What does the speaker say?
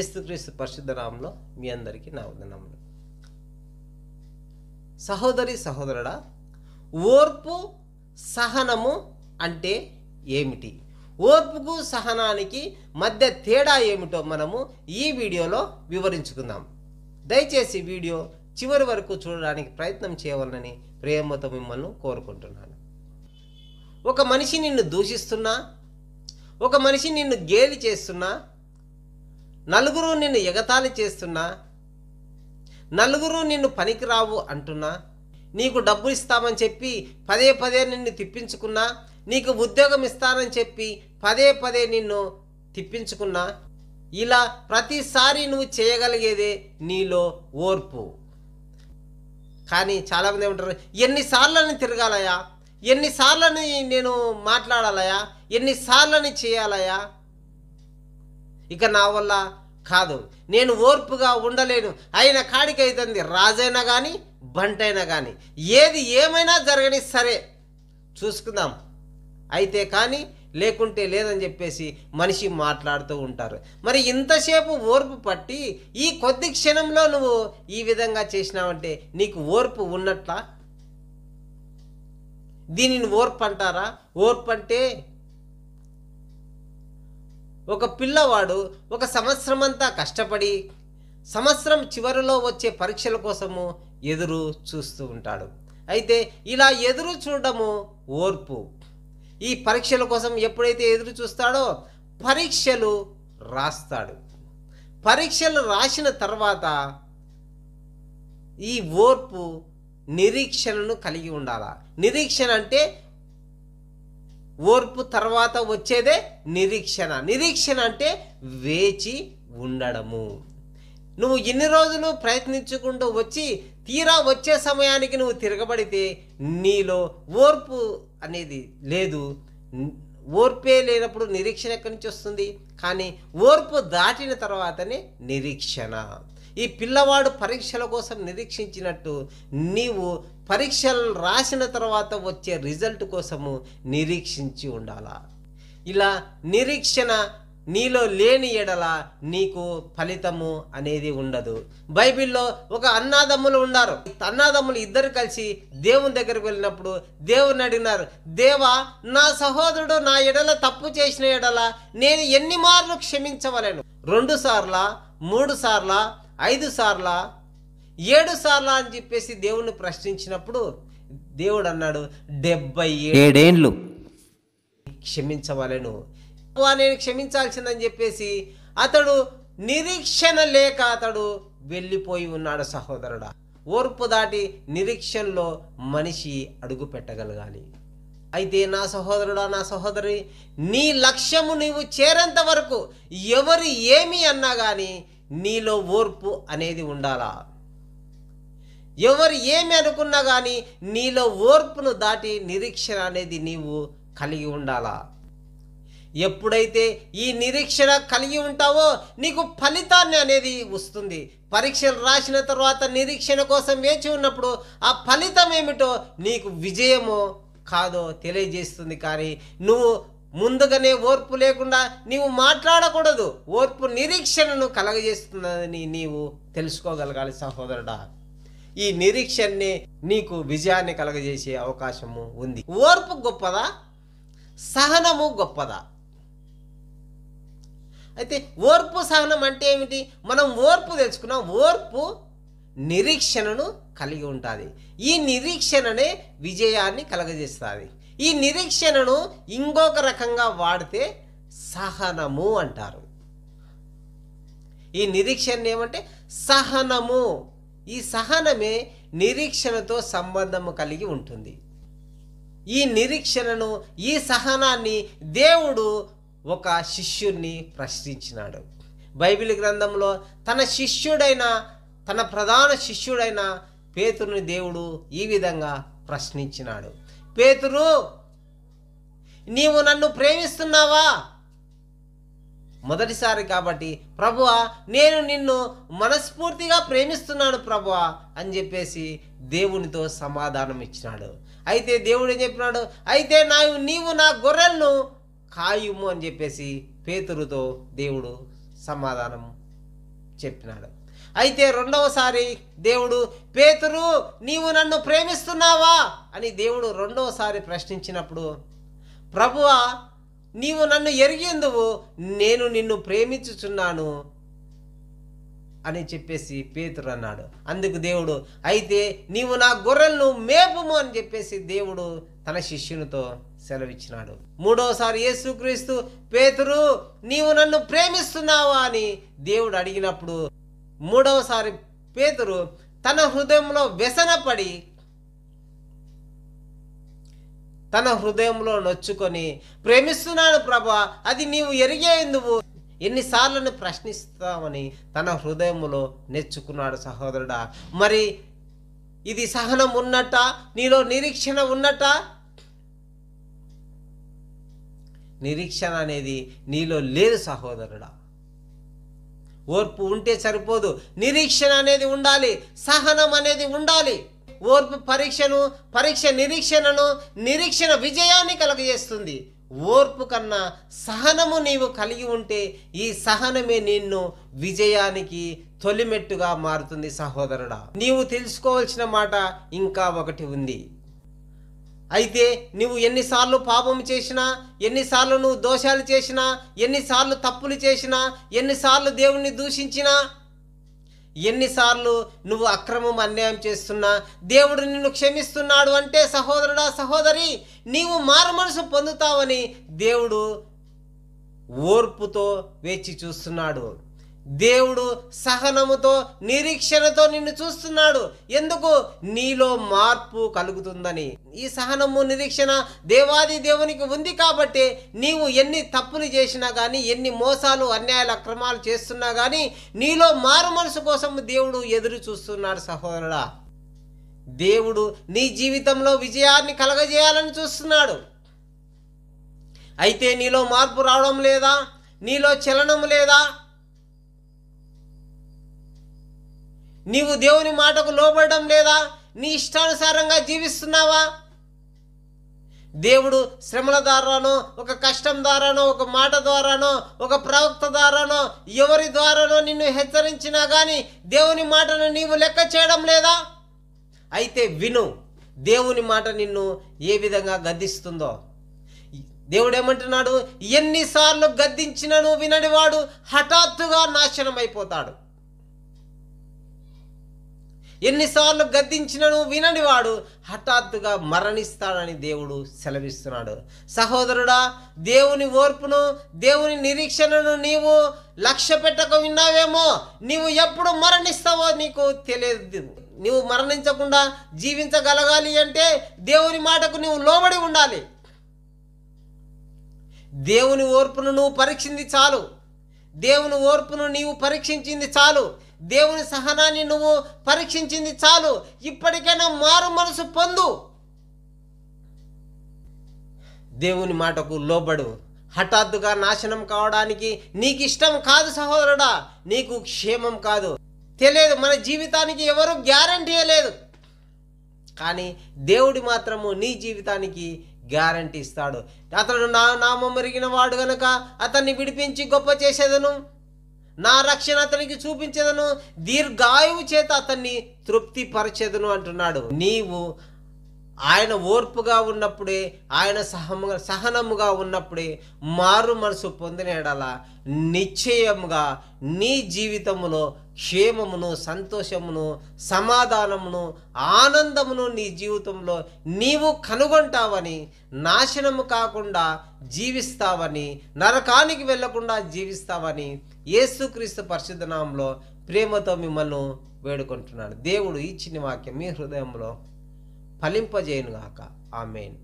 ఏసుక్రీస్తు పరిశుద్ధ నామంలో మీ అందరికీ నా వదనములు సహోదరి సహోదరుడా ఓర్పు సహనము అంటే ఏమిటి ఓర్పుకు సహనానికి మధ్య తేడా ఏమిటో మనము ఈ వీడియోలో వివరించుకుందాం దయచేసి వీడియో చివరి వరకు చూడడానికి ప్రయత్నం చేయవలనని ప్రేమతో మిమ్మల్ని కోరుకుంటున్నాను ఒక మనిషి నిన్ను దూషిస్తున్నా ఒక మనిషి నిన్ను గేలి చేస్తున్నా నలుగురు నిన్ను ఎగతాళి చేస్తున్నా నలుగురు నిన్ను పనికిరావు అంటున్నా నీకు డబ్బు ఇస్తామని చెప్పి పదే పదే నిన్ను తిప్పించుకున్నా నీకు ఉద్యోగం ఇస్తానని చెప్పి పదే పదే నిన్ను తిప్పించుకున్నా ఇలా ప్రతిసారి నువ్వు చేయగలిగేదే నీలో ఓర్పు కానీ చాలామంది ఏమంటారు ఎన్నిసార్లని తిరగాలయా ఎన్నిసార్లని నేను మాట్లాడాలయా ఎన్నిసార్లని చేయాలయా ఇక నా వల్ల కాదు నేను ఓర్పుగా ఉండలేను కాడికి అవుతుంది రాజైనా కానీ బంటైనా కానీ ఏది ఏమైనా జరగని సరే చూసుకుందాం అయితే కానీ లేకుంటే లేదని చెప్పేసి మనిషి మాట్లాడుతూ ఉంటారు మరి ఇంతసేపు ఓర్పు పట్టి ఈ కొద్ది క్షణంలో నువ్వు ఈ విధంగా చేసినావంటే నీకు ఓర్పు ఉన్నట్లా దీనిని ఓర్పు అంటారా ఓర్పు అంటే ఒక పిల్లవాడు ఒక సంవత్సరం అంతా కష్టపడి సంవత్సరం చివరిలో వచ్చే పరీక్షల కోసము ఎదురు చూస్తూ ఉంటాడు అయితే ఇలా ఎదురు చూడము ఓర్పు ఈ పరీక్షల కోసం ఎప్పుడైతే ఎదురు చూస్తాడో పరీక్షలు రాస్తాడు పరీక్షలు రాసిన తర్వాత ఈ ఓర్పు నిరీక్షణను కలిగి ఉండాలా నిరీక్షణ అంటే ఓర్పు తర్వాత వచ్చేదే నిరీక్షణ నిరీక్షణ అంటే వేచి ఉండడము నువ్వు ఎన్ని రోజులు ప్రయత్నించుకుంటూ వచ్చి తీరా వచ్చే సమయానికి నువ్వు తిరగబడితే నీలో ఓర్పు అనేది లేదు ఓర్పే లేనప్పుడు నిరీక్షణ ఎక్కడి నుంచి వస్తుంది కానీ ఓర్పు దాటిన తర్వాతనే నిరీక్షణ ఈ పిల్లవాడు పరీక్షల కోసం నిరీక్షించినట్టు నీవు పరీక్షలు రాసిన తర్వాత వచ్చే రిజల్ట్ కోసము నిరీక్షించి ఉండాలా ఇలా నిరీక్షణ నీలో లేని ఎడల నీకు ఫలితము అనేది ఉండదు బైబిల్లో ఒక అన్నాదమ్ములు ఉన్నారు అన్నాదమ్ములు ఇద్దరు కలిసి దేవుని దగ్గరికి వెళ్ళినప్పుడు దేవుని అడిగినారు దేవా నా సహోదరుడు నా ఎడల తప్పు చేసిన ఎడల నేను ఎన్ని మార్లు క్షమించవలను రెండు సార్ల మూడు సార్ల ఐదు సార్ల ఏడు సార్లు అని చెప్పేసి దేవుణ్ణి ప్రశ్నించినప్పుడు దేవుడు అన్నాడు డెబ్బై ఏడేండ్లు క్షమించవలను నేను క్షమించాల్సిందని చెప్పేసి అతడు నిరీక్షణ లేక అతడు వెళ్ళిపోయి ఉన్నాడు సహోదరుడా ఓర్పు దాటి నిరీక్షణలో మనిషి అడుగు పెట్టగలగాలి అయితే నా సహోదరుడా నా సహోదరి నీ లక్ష్యము నీవు చేరేంత వరకు ఎవరు ఏమి అన్నా కానీ నీలో ఓర్పు అనేది ఉండాలా ఎవరు ఏమి అనుకున్నా కానీ నీలో ఓర్పును దాటి నిరీక్షణ అనేది నీవు కలిగి ఉండాలా ఎప్పుడైతే ఈ నిరీక్షణ కలిగి ఉంటావో నీకు ఫలితాన్ని అనేది వస్తుంది పరీక్షలు రాసిన తర్వాత నిరీక్షణ కోసం వేచి ఉన్నప్పుడు ఆ ఫలితం ఏమిటో నీకు విజయమో కాదో తెలియజేస్తుంది కానీ నువ్వు ముందుగానే ఓర్పు లేకుండా నీవు మాట్లాడకూడదు ఓర్పు నిరీక్షణను కలగజేస్తుందని నీవు తెలుసుకోగలగాలి సహోదరుడా ఈ నిరీక్షణని నీకు విజయాన్ని కలగజేసే అవకాశము ఉంది ఓర్పు గొప్పదా సహనము గొప్పదా అయితే ఓర్పు సహనం అంటే ఏమిటి మనం ఓర్పు తెలుసుకున్నాం ఓర్పు నిరీక్షణను కలిగి ఉంటుంది ఈ నిరీక్షణనే విజయాన్ని కలగజేస్తుంది ఈ నిరీక్షణను ఇంకొక రకంగా వాడితే సహనము అంటారు ఈ నిరీక్షణ ఏమంటే సహనము ఈ సహనమే నిరీక్షణతో సంబంధము కలిగి ఉంటుంది ఈ నిరీక్షణను ఈ సహనాన్ని దేవుడు ఒక శిష్యుణ్ణి ప్రశ్నించినాడు బైబిల్ గ్రంథంలో తన శిష్యుడైన తన ప్రధాన శిష్యుడైన పేతురుని దేవుడు ఈ విధంగా ప్రశ్నించినాడు పేతురు నీవు నన్ను ప్రేమిస్తున్నావా మొదటిసారి కాబట్టి ప్రభువా నేను నిన్ను మనస్ఫూర్తిగా ప్రేమిస్తున్నాను ప్రభువా అని చెప్పేసి దేవునితో సమాధానం ఇచ్చినాడు అయితే దేవుడు ఏం చెప్పినాడు అయితే నా నీవు నా గొర్రెలను కాయుము అని చెప్పేసి పేతురుతో దేవుడు సమాధానం చెప్పినాడు అయితే రెండవసారి దేవుడు పేతురు నీవు నన్ను ప్రేమిస్తున్నావా అని దేవుడు రెండవసారి ప్రశ్నించినప్పుడు ప్రభువా నీవు నన్ను ఎరిగేందువు నేను నిన్ను ప్రేమించుచున్నాను అని చెప్పేసి పేతురు అన్నాడు అందుకు దేవుడు అయితే నీవు నా గొర్రెలను మేపము అని చెప్పేసి దేవుడు తన శిష్యునితో సెలవిచ్చినాడు మూడవసారి యేసుక్రీస్తు పేతురు నీవు నన్ను ప్రేమిస్తున్నావా అని దేవుడు అడిగినప్పుడు మూడవసారి పేతురు తన హృదయంలో వ్యసనపడి తన హృదయంలో నొచ్చుకొని ప్రేమిస్తున్నాను ప్రభా అది నీవు ఎరిగేందువు ఎన్నిసార్లను ప్రశ్నిస్తామని తన హృదయంలో నేర్చుకున్నాడు సహోదరుడా మరి ఇది సహనం ఉన్నట నీలో నిరీక్షణ ఉన్నట నిరీక్షణ అనేది నీలో లేదు సహోదరుడా ఓర్పు ఉంటే సరిపోదు నిరీక్షణ అనేది ఉండాలి సహనం అనేది ఉండాలి ఓర్పు పరీక్షను పరీక్ష నిరీక్షణను నిరీక్షణ విజయాన్ని కలగజేస్తుంది ఓర్పు కన్నా సహనము నీవు కలిగి ఉంటే ఈ సహనమే నిన్ను విజయానికి తొలిమెట్టుగా మారుతుంది సహోదరుడా నీవు తెలుసుకోవాల్సిన మాట ఇంకా ఒకటి ఉంది అయితే నువ్వు ఎన్నిసార్లు పాపం చేసినా ఎన్నిసార్లు నువ్వు దోషాలు చేసినా ఎన్నిసార్లు తప్పులు చేసినా ఎన్నిసార్లు దేవుణ్ణి దూషించినా ఎన్నిసార్లు నువ్వు అక్రమం అన్యాయం చేస్తున్నా దేవుడు నిన్ను క్షమిస్తున్నాడు అంటే సహోదరుడా సహోదరి నీవు మారు మనసు పొందుతావని దేవుడు ఓర్పుతో వేచి చూస్తున్నాడు దేవుడు సహనముతో నిరీక్షణతో నిన్ను చూస్తున్నాడు ఎందుకు నీలో మార్పు కలుగుతుందని ఈ సహనము నిరీక్షణ దేవాది దేవునికి ఉంది కాబట్టి నీవు ఎన్ని తప్పులు చేసినా కానీ ఎన్ని మోసాలు అన్యాయాలు అక్రమాలు చేస్తున్నా కానీ నీలో మారు మనసు కోసం దేవుడు ఎదురు చూస్తున్నాడు సహోదరుడా దేవుడు నీ జీవితంలో విజయాన్ని కలగజేయాలని చూస్తున్నాడు అయితే నీలో మార్పు రావడం లేదా నీలో చలనం లేదా నీవు దేవుని మాటకు లోబడడం లేదా నీ ఇష్టానుసారంగా జీవిస్తున్నావా దేవుడు శ్రమల ద్వారానో ఒక కష్టం ద్వారానో ఒక మాట ద్వారానో ఒక ప్రవక్త ద్వారానో ఎవరి ద్వారానో నిన్ను హెచ్చరించినా కానీ దేవుని మాటను నీవు లెక్క చేయడం లేదా అయితే విను దేవుని మాట నిన్ను ఏ విధంగా గద్దిస్తుందో దేవుడు ఏమంటున్నాడు ఎన్నిసార్లు గద్దించినను వినడివాడు హఠాత్తుగా నాశనం అయిపోతాడు ఎన్నిసార్లు గద్దించినను వినని వాడు హఠాత్తుగా మరణిస్తాడని దేవుడు సెలవిస్తున్నాడు సహోదరుడా దేవుని ఓర్పును దేవుని నిరీక్షణను నీవు లక్ష్య పెట్టక విన్నావేమో నీవు ఎప్పుడు మరణిస్తావో నీకు తెలియదు నీవు మరణించకుండా జీవించగలగాలి అంటే దేవుని మాటకు నీవు లోబడి ఉండాలి దేవుని ఓర్పును నువ్వు పరీక్షింది చాలు దేవుని ఓర్పును నీవు పరీక్షించింది చాలు దేవుని సహనాన్ని నువ్వు పరీక్షించింది చాలు ఇప్పటికైనా మారు మనసు పొందు దేవుని మాటకు లోబడు హఠాత్తుగా నాశనం కావడానికి నీకు ఇష్టం కాదు సహోదరుడా నీకు క్షేమం కాదు తెలియదు మన జీవితానికి ఎవరు గ్యారంటీ లేదు కానీ దేవుడి మాత్రము నీ జీవితానికి గ్యారంటీ ఇస్తాడు అతడు నా నామం మెరిగిన వాడు గనక అతన్ని విడిపించి గొప్ప చేసేదను నా రక్షణ అతనికి చూపించేదను దీర్ఘాయువు చేత అతన్ని తృప్తిపరచేదను అంటున్నాడు నీవు ఆయన ఓర్పుగా ఉన్నప్పుడే ఆయన సహముగా సహనముగా ఉన్నప్పుడే మారు మనసు పొందిన ఎడల నిశ్చయముగా నీ జీవితములో క్షేమమును సంతోషమును సమాధానమును ఆనందమును నీ జీవితంలో నీవు కనుగొంటావని నాశనము కాకుండా జీవిస్తావని నరకానికి వెళ్లకుండా జీవిస్తావని యేసుక్రీస్తు పరిశుద్ధనామంలో ప్రేమతో మిమ్మల్ని వేడుకుంటున్నాను దేవుడు ఇచ్చిన వాక్యం మీ హృదయంలో ఫలింపజేయునుగాక ఆమెను